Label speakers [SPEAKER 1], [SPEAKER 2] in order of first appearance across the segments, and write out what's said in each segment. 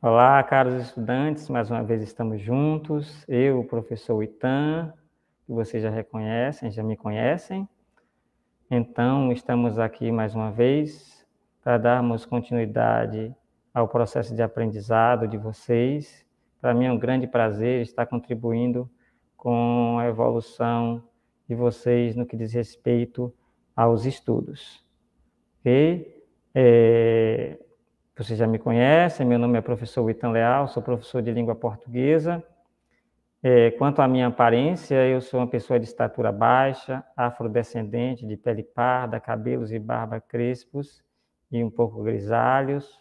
[SPEAKER 1] Olá, caros estudantes, mais uma vez estamos juntos. Eu, o professor Itan, que vocês já reconhecem, já me conhecem. Então, estamos aqui mais uma vez para darmos continuidade ao processo de aprendizado de vocês. Para mim é um grande prazer estar contribuindo com a evolução de vocês no que diz respeito aos estudos. E, é, vocês já me conhecem, meu nome é professor Itan Leal, sou professor de língua portuguesa. É, quanto à minha aparência, eu sou uma pessoa de estatura baixa, afrodescendente, de pele parda, cabelos e barba crespos e um pouco grisalhos.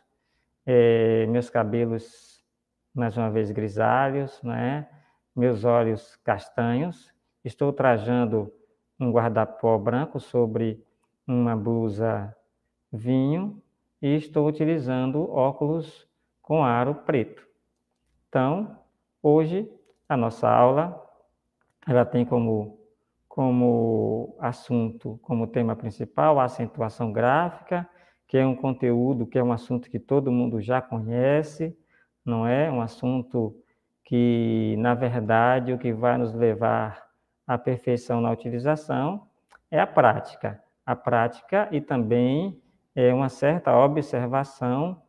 [SPEAKER 1] É, meus cabelos, mais uma vez, grisalhos, né? meus olhos castanhos. Estou trajando um guardapó branco sobre uma blusa vinho e estou utilizando óculos com aro preto. Então, hoje a nossa aula ela tem como como assunto, como tema principal, a acentuação gráfica, que é um conteúdo, que é um assunto que todo mundo já conhece, não é? Um assunto que, na verdade, o que vai nos levar à perfeição na utilização é a prática. A prática e também é, uma certa observação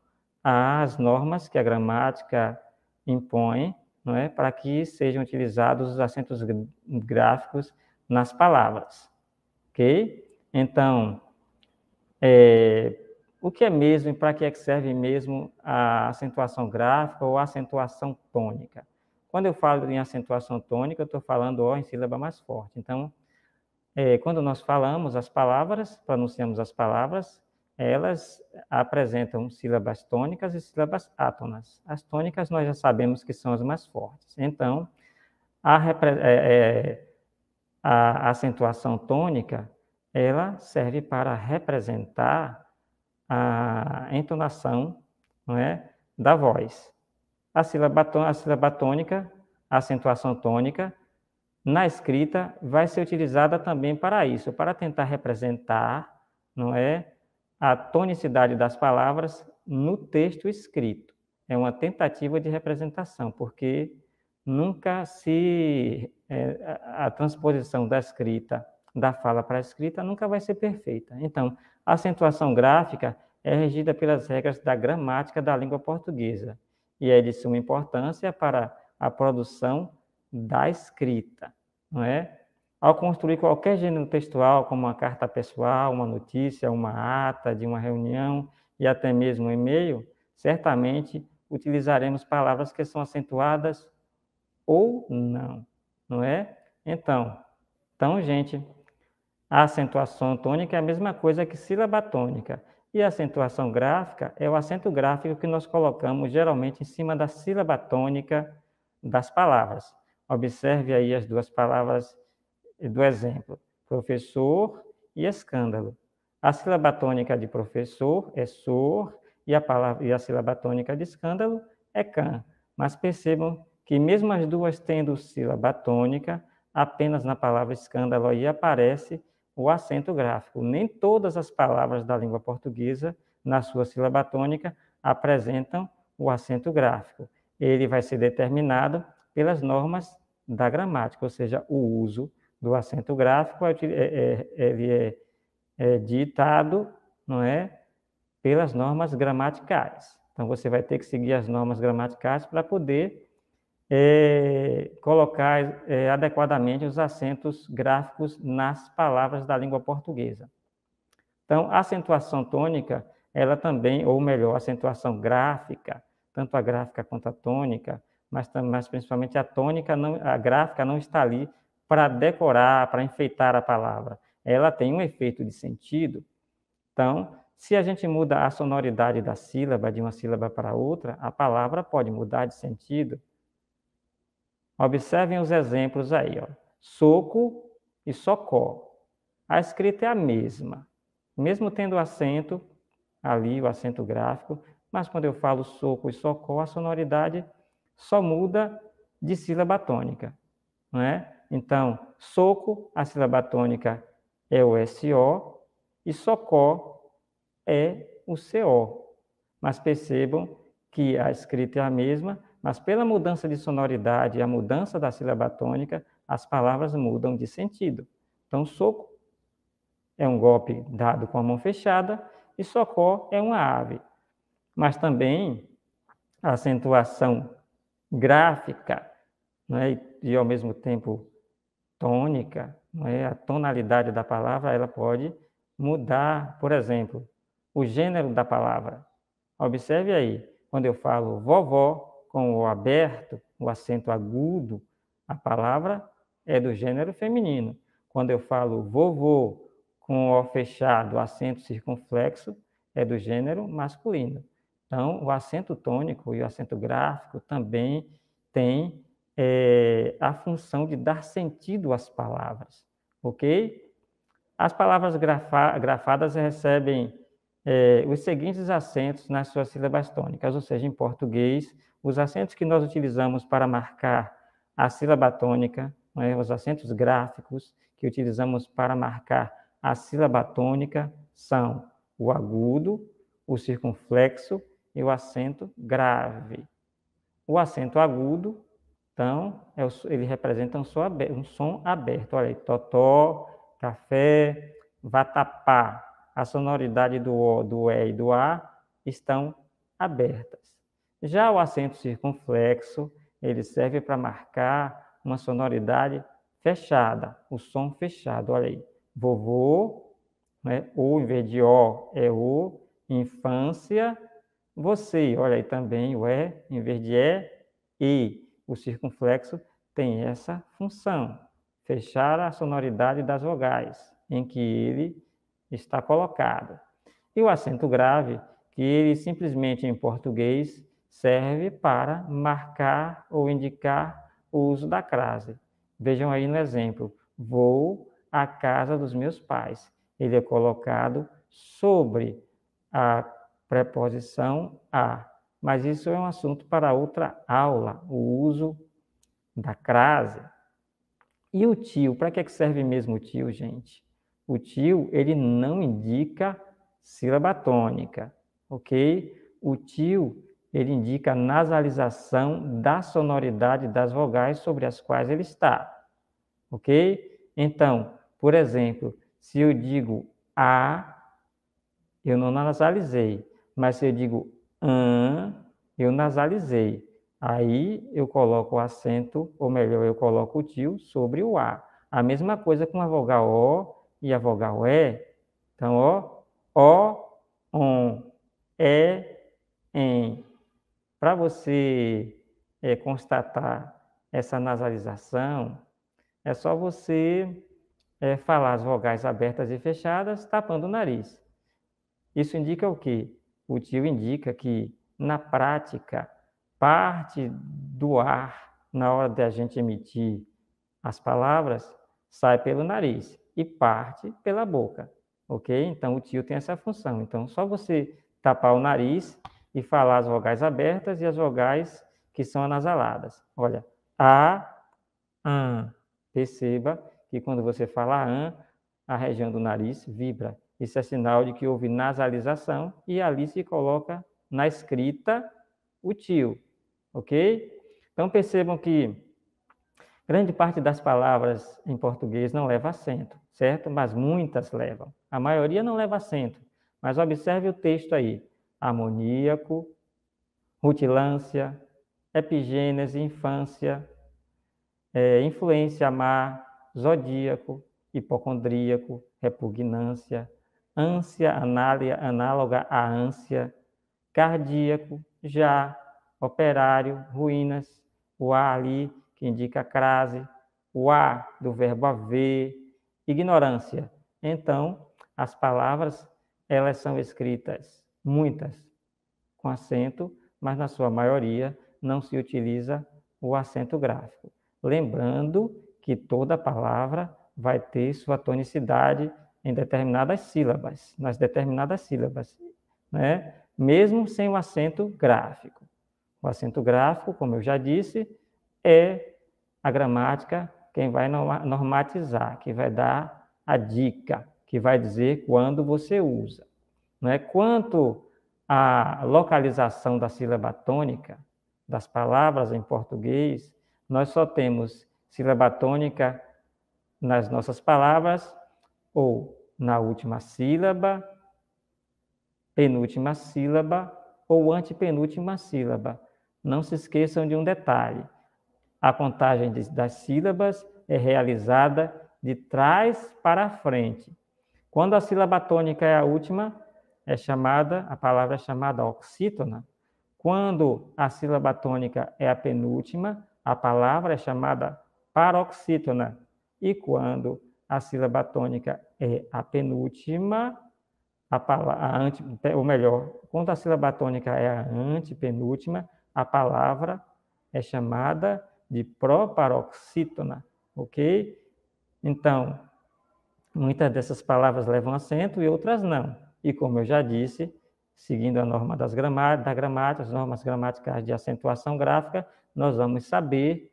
[SPEAKER 1] às normas que a gramática impõe, não é, para que sejam utilizados os acentos gráficos nas palavras, ok? Então, é, o que é mesmo e para que, é que serve mesmo a acentuação gráfica ou acentuação tônica? Quando eu falo em acentuação tônica, eu estou falando ó em sílaba mais forte. Então, é, quando nós falamos as palavras, pronunciamos as palavras, elas apresentam sílabas tônicas e sílabas átonas. As tônicas nós já sabemos que são as mais fortes. Então, a, é, é, a acentuação tônica, ela serve para representar a entonação é, da voz. A sílaba, a sílaba tônica, a acentuação tônica, na escrita vai ser utilizada também para isso, para tentar representar, não é, a tonicidade das palavras no texto escrito. É uma tentativa de representação, porque nunca se. É, a, transposição da escrita, da fala para a escrita, nunca vai ser perfeita. Então, a acentuação gráfica é regida pelas regras da gramática da língua portuguesa e é de suma importância para a produção da escrita, não é? ao construir qualquer gênero textual, como uma carta pessoal, uma notícia, uma ata de uma reunião e até mesmo um e-mail, certamente utilizaremos palavras que são acentuadas ou não, não é? Então, então, gente, a acentuação tônica é a mesma coisa que sílaba tônica. E a acentuação gráfica é o acento gráfico que nós colocamos geralmente em cima da sílaba tônica das palavras. Observe aí as duas palavras do exemplo, professor e escândalo. A sílaba tônica de professor é sor e a, palavra, e a sílaba tônica de escândalo é can. Mas percebam que, mesmo as duas tendo sílaba tônica, apenas na palavra escândalo aí aparece o acento gráfico. Nem todas as palavras da língua portuguesa, na sua sílaba tônica, apresentam o acento gráfico. Ele vai ser determinado pelas normas da gramática, ou seja, o uso do assento gráfico é é é, é, é, é, ditado não é, pelas normas gramaticais. Então, você vai ter que seguir as normas gramaticais para poder colocar adequadamente os acentos gráficos nas palavras da língua portuguesa. Então, a acentuação tônica, ela também, ou melhor, a acentuação gráfica, tanto a gráfica quanto a tônica, mas, mas principalmente a tônica, não, a gráfica não está ali para decorar, para enfeitar a palavra. Ela tem um efeito de sentido. Então, se a gente muda a sonoridade da sílaba, de uma sílaba para outra, a palavra pode mudar de sentido. Observem os exemplos aí, ó. Soco e socó. A escrita é a mesma. Mesmo tendo acento ali, o acento gráfico, mas quando eu falo soco e socó, a sonoridade só muda de sílaba tônica, não é? Então, soco, a sílaba tônica é o SO e socó é o CO. Mas percebam que a escrita é a mesma, mas pela mudança de sonoridade e a mudança da sílaba tônica, as palavras mudam de sentido. Então, soco é um golpe dado com a mão fechada e socó é uma ave. Mas também a acentuação gráfica né, e, ao mesmo tempo, tônica, é? a tonalidade da palavra, ela pode mudar, por exemplo, o gênero da palavra. Observe aí, quando eu falo vovó com o aberto, o acento agudo, a palavra é do gênero feminino. Quando eu falo vovô com o fechado, o acento circunflexo, é do gênero masculino. Então, o acento tônico e o acento gráfico também têm é, a função de dar sentido às palavras, ok? As palavras grafa, grafadas recebem é, os seguintes acentos nas suas sílabas tônicas, ou seja, em português, os acentos que nós utilizamos para marcar a sílaba tônica, né, os acentos gráficos que utilizamos para marcar a sílaba tônica são o agudo, o circunflexo e o acento grave. O acento agudo então, é o, ele representa um som, aberto, um som aberto. Olha aí, totó, café, vatapá. A sonoridade do O, do E é e do A estão abertas. Já o acento circunflexo, ele serve para marcar uma sonoridade fechada, o som fechado. Olha aí, vovô, né? O em vez de O é O, infância, você. Olha aí também o E, é, em vez de é, E, E. O circunflexo tem essa função, fechar a sonoridade das vogais em que ele está colocado. E o acento grave, que ele simplesmente em português serve para marcar ou indicar o uso da crase. Vejam aí no exemplo: vou à casa dos meus pais. Ele é colocado sobre a preposição a mas isso é um assunto para outra aula, o uso da crase. E o tio, para que, é que serve mesmo o tio, gente? O tio, ele não indica sílaba tônica, ok? O tio, ele indica a nasalização da sonoridade das vogais sobre as quais ele está, ok? Então, por exemplo, se eu digo a, eu não nasalizei, mas se eu digo an, eu nasalizei. Aí eu coloco o acento, ou melhor, eu coloco o tio sobre o a. A mesma coisa com a vogal o e a vogal e. Então, ó, o, on, e, em. Para você é, constatar essa nasalização, é só você é, falar as vogais abertas e fechadas, tapando o nariz. Isso indica o quê? o tio indica que, na prática, parte do ar, na hora de a gente emitir as palavras, sai pelo nariz e parte pela boca, ok? Então, o tio tem essa função. Então, só você tapar o nariz e falar as vogais abertas e as vogais que são anasaladas. Olha, a, an. Perceba que quando você fala an, a região do nariz vibra. Isso é sinal de que houve nasalização e ali se coloca na escrita o tio, ok? Então percebam que grande parte das palavras em português não leva acento, certo? Mas muitas levam. A maioria não leva acento, mas observe o texto aí: amoníaco, rutilância, epigênese, infância, é, influência má, zodíaco, hipocondríaco, repugnância, ânsia análoga à ânsia, cardíaco, já, operário, ruínas, o A ali, que indica a crase, o A do verbo haver, ignorância. Então, as palavras, elas são escritas, muitas, com acento, mas na sua maioria não se utiliza o acento gráfico. Lembrando que toda palavra vai ter sua tonicidade em determinadas sílabas, nas determinadas sílabas, né? mesmo sem o acento gráfico. O acento gráfico, como eu já disse, é a gramática quem vai normatizar, que vai dar a dica, que vai dizer quando você usa. Não é quanto à localização da sílaba tônica das palavras em português, nós só temos sílaba tônica nas nossas palavras ou na última sílaba, penúltima sílaba ou antepenúltima sílaba. Não se esqueçam de um detalhe: a contagem das sílabas é realizada de trás para frente. Quando a sílaba tônica é a última, é chamada, a palavra é chamada oxítona. Quando a sílaba tônica é a penúltima, a palavra é chamada paroxítona. E quando a sílaba tônica é a penúltima, a, palavra, a ou melhor, quando a sílaba tônica é a antepenúltima, a palavra é chamada de proparoxítona, ok? Então, muitas dessas palavras levam acento e outras não. E como eu já disse, seguindo a norma das gramáticas, da gramática, as normas gramaticais de acentuação gráfica, nós vamos saber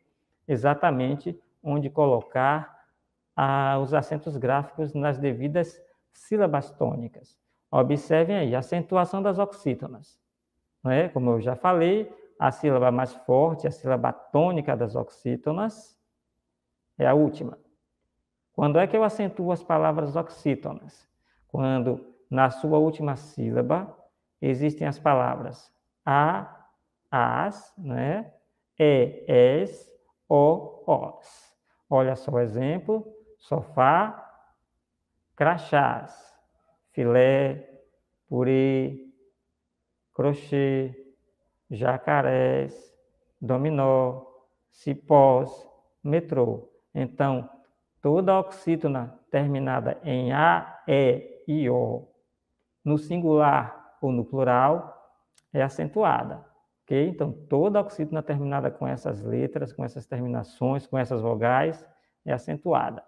[SPEAKER 1] exatamente onde colocar os acentos gráficos nas devidas sílabas tônicas. Observem aí a acentuação das oxítonas. É? Como eu já falei, a sílaba mais forte, a sílaba tônica das oxítonas, é a última. Quando é que eu acentuo as palavras oxítonas? Quando na sua última sílaba existem as palavras a, as, né? e, es, o, os. Olha só o exemplo sofá, crachás, filé, purê, crochê, jacarés, dominó, cipós, metrô. Então, toda oxítona terminada em A, E e O, no singular ou no plural, é acentuada. Okay? Então, toda oxítona terminada com essas letras, com essas terminações, com essas vogais, é acentuada.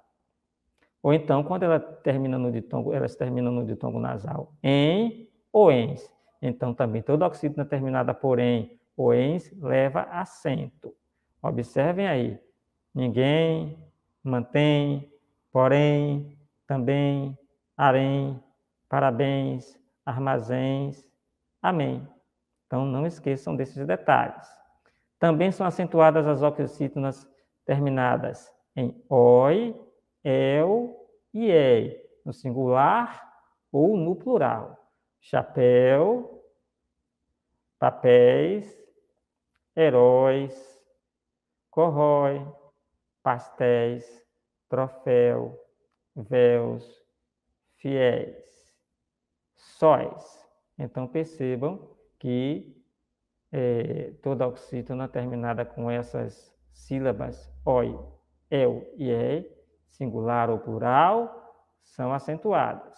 [SPEAKER 1] Ou então, quando ela termina no ditongo, elas terminam no ditongo nasal em ou ens. Então, também toda oxítona terminada por em ou ens leva acento. Observem aí. Ninguém, mantém, porém, também, arém, parabéns, armazéns, amém. Então, não esqueçam desses detalhes. Também são acentuadas as oxítonas terminadas em oi el e ei, no singular ou no plural. Chapéu, papéis, heróis, corrói, pastéis, troféu, véus, fiéis, sóis. Então percebam que é, toda oxítona terminada com essas sílabas oi, eu e ei singular ou plural, são acentuadas.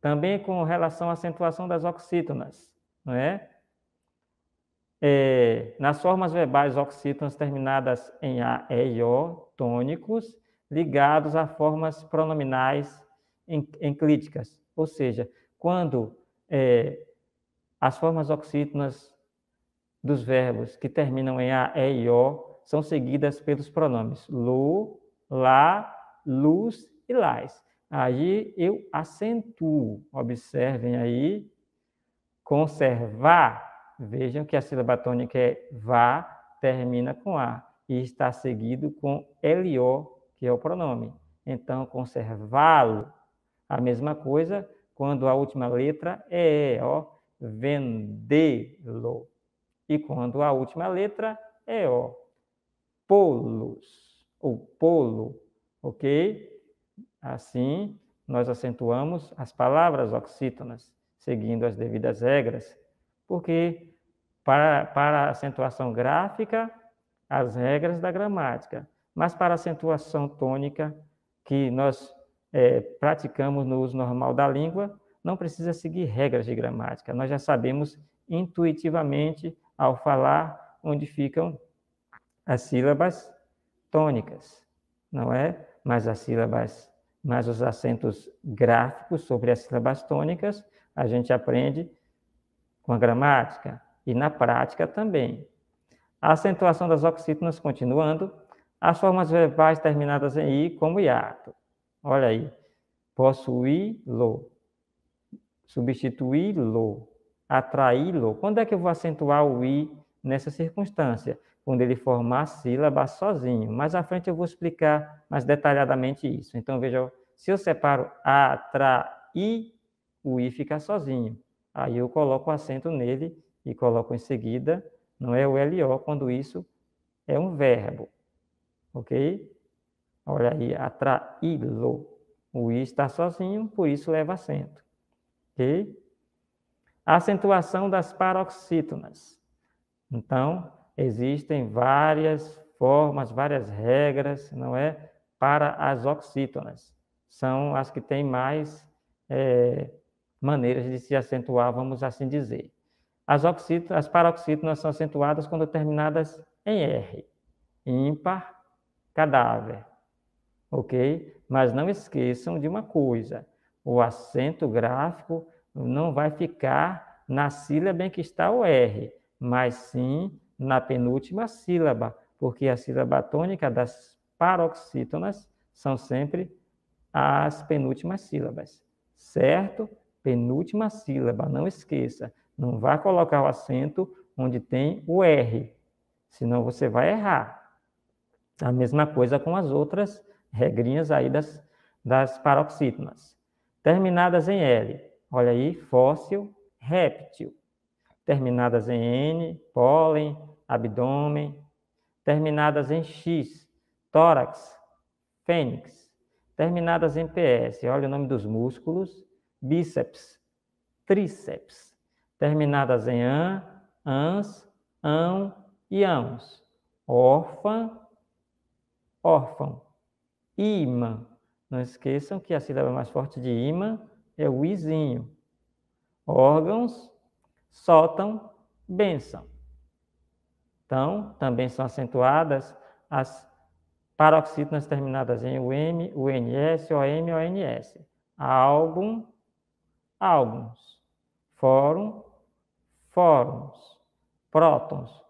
[SPEAKER 1] Também com relação à acentuação das oxítonas, não é? é nas formas verbais, oxítonas terminadas em A, E e O, tônicos, ligados a formas pronominais enclíticas, ou seja, quando é, as formas oxítonas dos verbos que terminam em A, E e O são seguidas pelos pronomes lu, lá, luz e lás. Aí eu acentuo. Observem aí. Conservar. Vejam que a sílaba tônica é vá, termina com a e está seguido com LO, que é o pronome. Então, conservá-lo. A mesma coisa quando a última letra é E, ó, vendê-lo. E quando a última letra é O, polos ou polo, ok? Assim, nós acentuamos as palavras oxítonas, seguindo as devidas regras, porque para, para a acentuação gráfica, as regras da gramática, mas para a acentuação tônica, que nós é, praticamos no uso normal da língua, não precisa seguir regras de gramática, nós já sabemos intuitivamente, ao falar, onde ficam as sílabas tônicas, não é? Mas as sílabas, mas os acentos gráficos sobre as sílabas tônicas, a gente aprende com a gramática e na prática também. A acentuação das oxítonas continuando, as formas verbais terminadas em i como iato. Olha aí, possuí-lo, substituí-lo, atraí-lo. Quando é que eu vou acentuar o i nessa circunstância? quando ele formar sílaba sozinho. Mais à frente eu vou explicar mais detalhadamente isso. Então, veja, se eu separo a, tra, i, o i fica sozinho. Aí eu coloco o acento nele e coloco em seguida, não é o LO, quando isso é um verbo. Ok? Olha aí, atraí-lo. O i está sozinho, por isso leva acento. Ok? Acentuação das paroxítonas. Então, existem várias formas, várias regras, não é? Para as oxítonas. São as que têm mais é, maneiras de se acentuar, vamos assim dizer. As, oxítonas, as paroxítonas são acentuadas quando terminadas em R. Ímpar, cadáver. Ok? Mas não esqueçam de uma coisa: o acento gráfico não vai ficar na sílaba em que está o R, mas sim na penúltima sílaba, porque a sílaba tônica das paroxítonas são sempre as penúltimas sílabas, certo? Penúltima sílaba, não esqueça. Não vá colocar o acento onde tem o R, senão você vai errar. A mesma coisa com as outras regrinhas aí das, das paroxítonas. Terminadas em L, olha aí, fóssil, réptil. Terminadas em N, pólen, abdômen, terminadas em X, tórax, fênix, terminadas em PS, olha o nome dos músculos, bíceps, tríceps, terminadas em an, ans, ão e ãos, órfã, órfão, imã. Não esqueçam que a sílaba mais forte de imã é o izinho. Órgãos, sótão, bênção. Então, também são acentuadas as paroxítonas terminadas em UM, UNS, OM, ONS. Álbum, álbuns. Fórum, fóruns. Prótons.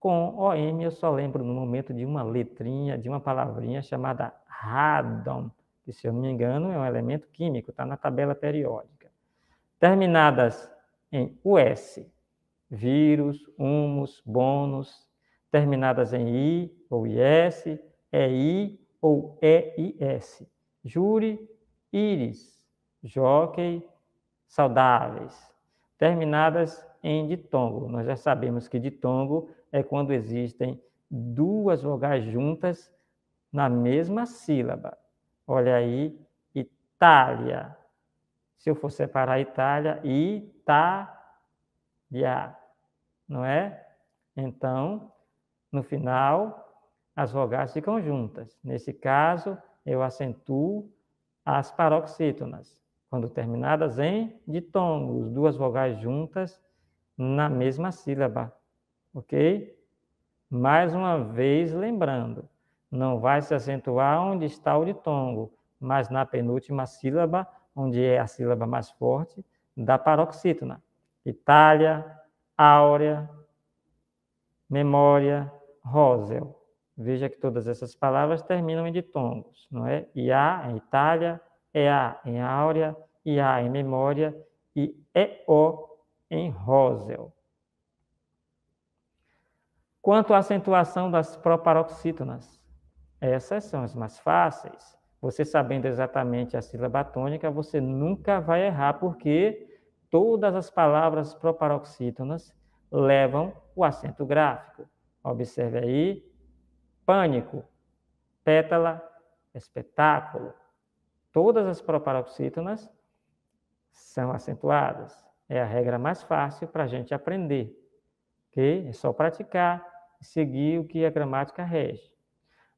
[SPEAKER 1] Com OM eu só lembro no momento de uma letrinha, de uma palavrinha chamada radon, que se eu não me engano é um elemento químico, está na tabela periódica. Terminadas em US, vírus, humus, bônus, terminadas em I ou IS, EI é ou EIS. É Júri, íris, jockey, saudáveis. Terminadas em ditongo. Nós já sabemos que ditongo é quando existem duas vogais juntas na mesma sílaba. Olha aí, Itália. Se eu for separar Itália, Itália, não é? Então, no final, as vogais ficam juntas. Nesse caso, eu acentuo as paroxítonas, quando terminadas em ditongos, duas vogais juntas na mesma sílaba, ok? Mais uma vez, lembrando, não vai se acentuar onde está o ditongo, mas na penúltima sílaba, onde é a sílaba mais forte, da paroxítona. Itália, áurea, memória, Rosel. Veja que todas essas palavras terminam em ditongos, não é? Ia em Itália, EA em áurea, IA em memória e EO em Rosel. Quanto à acentuação das proparoxítonas, essas são as mais fáceis. Você sabendo exatamente a sílaba tônica, você nunca vai errar, porque todas as palavras proparoxítonas levam o acento gráfico. Observe aí. Pânico, pétala, espetáculo. Todas as proparoxítonas são acentuadas. É a regra mais fácil para a gente aprender. Ok? É só praticar e seguir o que a gramática rege.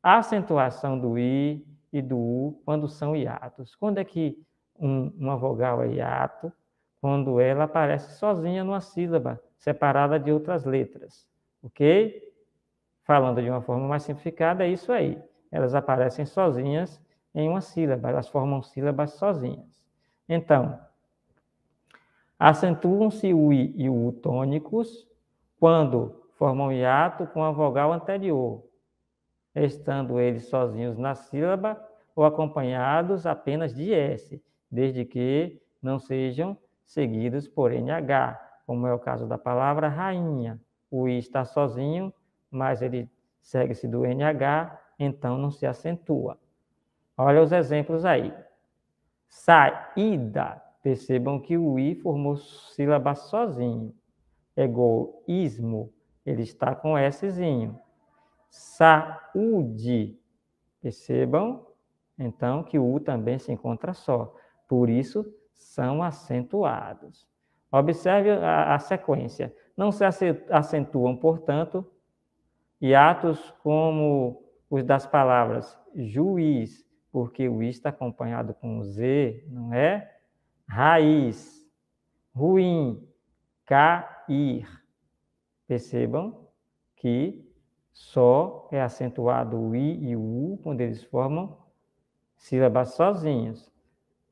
[SPEAKER 1] A acentuação do i e do u quando são hiatos. Quando é que um, uma vogal é hiato? Quando ela aparece sozinha numa sílaba, separada de outras letras. Ok? Falando de uma forma mais simplificada, é isso aí. Elas aparecem sozinhas em uma sílaba, elas formam sílabas sozinhas. Então, acentuam-se o i e o u tônicos quando formam hiato com a vogal anterior, estando eles sozinhos na sílaba ou acompanhados apenas de S, desde que não sejam seguidos por NH, como é o caso da palavra rainha. O I está sozinho mas ele segue-se do NH, então não se acentua. Olha os exemplos aí. Saída. Percebam que o I formou sílaba sozinho. Egoísmo, ele está com Szinho. Saúde. Percebam, então, que o U também se encontra só. Por isso, são acentuados. Observe a, a sequência. Não se acentuam, portanto, e atos como os das palavras juiz, porque o i está acompanhado com o z, não é? Raiz, ruim, cair. Percebam que só é acentuado o i e o u quando eles formam sílabas sozinhos,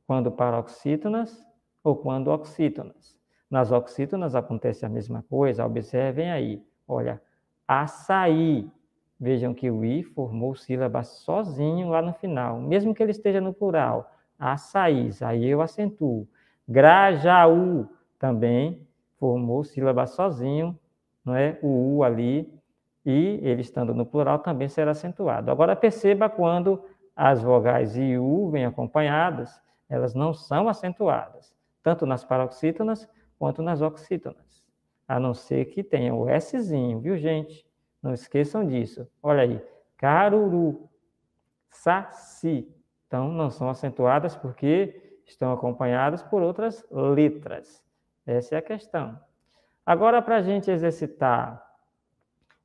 [SPEAKER 1] quando paroxítonas ou quando oxítonas. Nas oxítonas acontece a mesma coisa, observem aí. Olha, açaí. Vejam que o i formou sílaba sozinho lá no final, mesmo que ele esteja no plural. Açaí, aí eu acentuo. Grajaú também formou sílaba sozinho, não é? O u ali e ele estando no plural também será acentuado. Agora perceba quando as vogais i u vêm acompanhadas, elas não são acentuadas, tanto nas paroxítonas quanto nas oxítonas a não ser que tenha o Szinho, viu, gente? Não esqueçam disso. Olha aí, caruru, saci. Então, não são acentuadas porque estão acompanhadas por outras letras. Essa é a questão. Agora, para a gente exercitar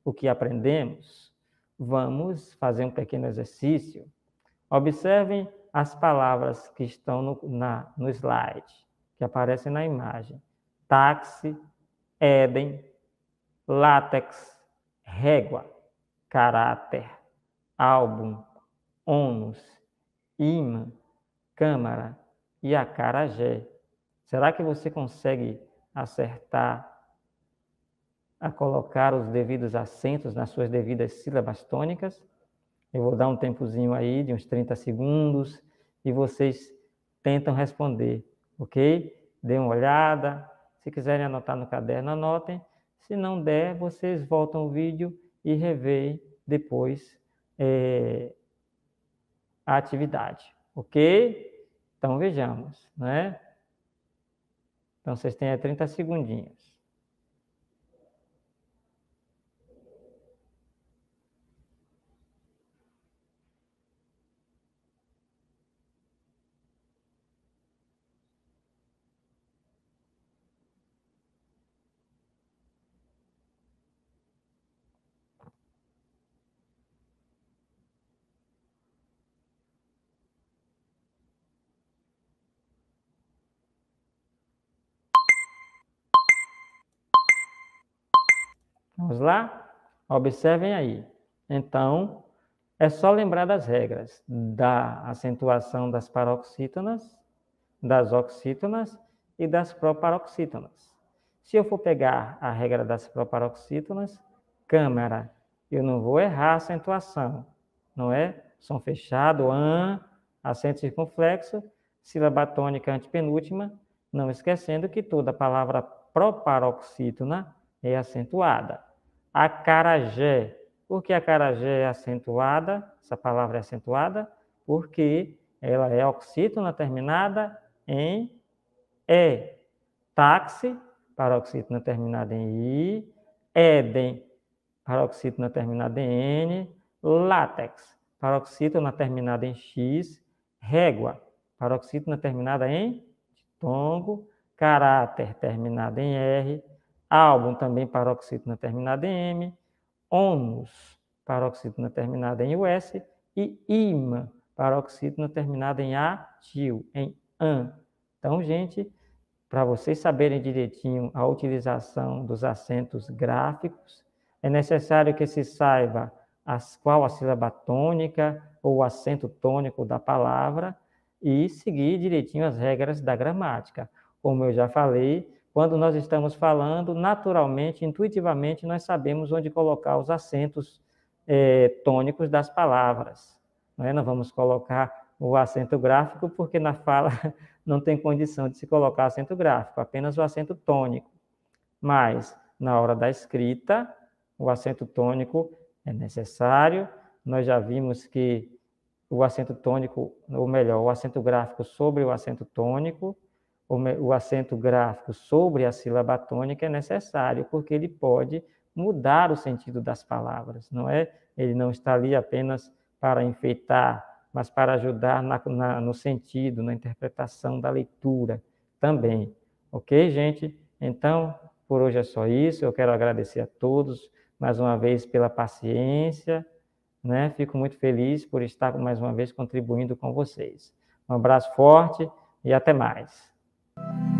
[SPEAKER 1] o que aprendemos, vamos fazer um pequeno exercício. Observem as palavras que estão no, na, no slide, que aparecem na imagem: táxi, éden, látex, régua, caráter, álbum, ônus, imã, câmara e acarajé. Será que você consegue acertar a colocar os devidos acentos nas suas devidas sílabas tônicas? Eu vou dar um tempozinho aí de uns 30 segundos e vocês tentam responder, ok? Dê uma olhada, se quiserem anotar no caderno, anotem. Se não der, vocês voltam o vídeo e reveem depois é, a atividade, ok? Então vejamos, né? Então vocês têm 30 segundinhos. lá? Observem aí. Então, é só lembrar das regras da acentuação das paroxítonas, das oxítonas e das proparoxítonas. Se eu for pegar a regra das proparoxítonas, câmara, eu não vou errar a acentuação, não é? Som fechado, an, acento circunflexo, sílaba tônica antepenúltima, não esquecendo que toda palavra proparoxítona é acentuada acarajé. Por que acarajé é acentuada? Essa palavra é acentuada porque ela é oxítona terminada em E. Táxi, para oxítona terminada em I. Éden, para oxítona terminada em N. Látex, para oxítona terminada em X. Régua, paroxítona terminada em tongo, caráter terminado em R, Álbum também paroxítona terminada em M, ônus paroxítona terminada em US e imã paroxítona terminada em a, tio em an. Então, gente, para vocês saberem direitinho a utilização dos acentos gráficos, é necessário que se saiba as, qual a sílaba tônica ou o acento tônico da palavra e seguir direitinho as regras da gramática. Como eu já falei, quando nós estamos falando, naturalmente, intuitivamente, nós sabemos onde colocar os acentos é, tônicos das palavras. Não, é? não vamos colocar o acento gráfico, porque na fala não tem condição de se colocar acento gráfico, apenas o acento tônico. Mas, na hora da escrita, o acento tônico é necessário. Nós já vimos que o acento tônico, ou melhor, o acento gráfico sobre o acento tônico, o acento gráfico sobre a sílaba tônica é necessário, porque ele pode mudar o sentido das palavras, não é? Ele não está ali apenas para enfeitar, mas para ajudar na, na, no sentido, na interpretação da leitura também. Ok, gente? Então, por hoje é só isso. Eu quero agradecer a todos mais uma vez pela paciência. Né? Fico muito feliz por estar mais uma vez contribuindo com vocês. Um abraço forte e até mais. Thank you